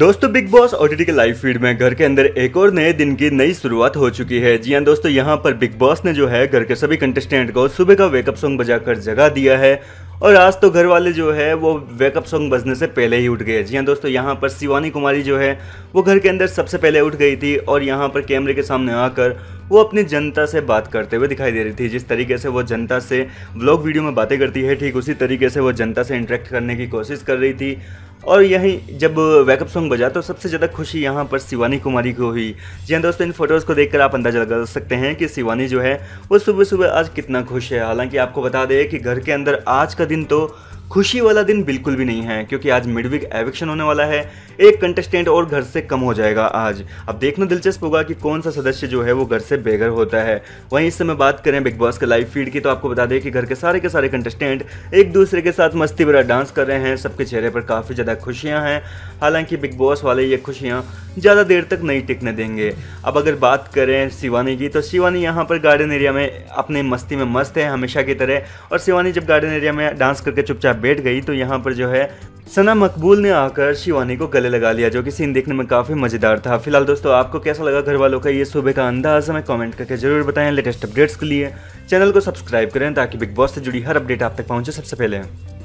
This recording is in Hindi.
दोस्तों बिग बॉस ओटीटी के लाइव फीड में घर के अंदर एक और नए दिन की नई शुरुआत हो चुकी है जी हाँ दोस्तों यहाँ पर बिग बॉस ने जो है घर के सभी कंटेस्टेंट को सुबह का वेकअप सॉन्ग बजाकर जगा दिया है और आज तो घर वाले जो है वो वेकअप सॉन्ग बजने से पहले ही उठ गए जी हाँ दोस्तों यहाँ पर शिवानी कुमारी जो है वो घर के अंदर सबसे पहले उठ गई थी और यहाँ पर कैमरे के सामने आकर वो अपनी जनता से बात करते हुए दिखाई दे रही थी जिस तरीके से वो जनता से ब्लॉग वीडियो में बातें करती है ठीक उसी तरीके से वो जनता से इंटरेक्ट करने की कोशिश कर रही थी और यही जब वैकअप सॉन्ग बजा तो सबसे ज़्यादा खुशी यहाँ पर शिवानी कुमारी को हुई जी हाँ दोस्तों इन फोटोज़ को देखकर आप अंदाजा लगा सकते हैं कि शिवानी जो है वो सुबह सुबह आज कितना खुश है हालांकि आपको बता दें कि घर के अंदर आज का दिन तो खुशी वाला दिन बिल्कुल भी नहीं है क्योंकि आज मिडविक एविक्शन होने वाला है एक कंटेस्टेंट और घर से कम हो जाएगा आज अब देखना दिलचस्प होगा कि कौन सा सदस्य जो है वो घर से बेघर होता है वहीं इस समय बात करें बिग बॉस के लाइव फीड की तो आपको बता दें कि घर के सारे के सारे कंटेस्टेंट एक दूसरे के साथ मस्ती भरा डांस कर रहे हैं सबके चेहरे पर काफ़ी ज़्यादा खुशियाँ हैं हालांकि बिग बॉस वाले ये खुशियाँ ज़्यादा देर तक नहीं टिकने देंगे अब अगर बात करें शिवानी की तो शिवानी यहाँ पर गार्डन एरिया में अपने मस्ती में मस्त है हमेशा की तरह और शिवानी जब गार्डन एरिया में डांस करके चुपचाप बैठ गई तो यहाँ पर जो है सना मकबूल ने आकर शिवानी को गले लगा लिया जो कि सीन देखने में काफ़ी मज़ेदार था फिलहाल दोस्तों आपको कैसा लगा घर वालों का ये सुबह का अंदाज हमें कमेंट करके जरूर बताएं लेटेस्ट अपडेट्स के लिए चैनल को सब्सक्राइब करें ताकि बिग बॉस से जुड़ी हर अपडेट आप तक पहुंचे सबसे पहले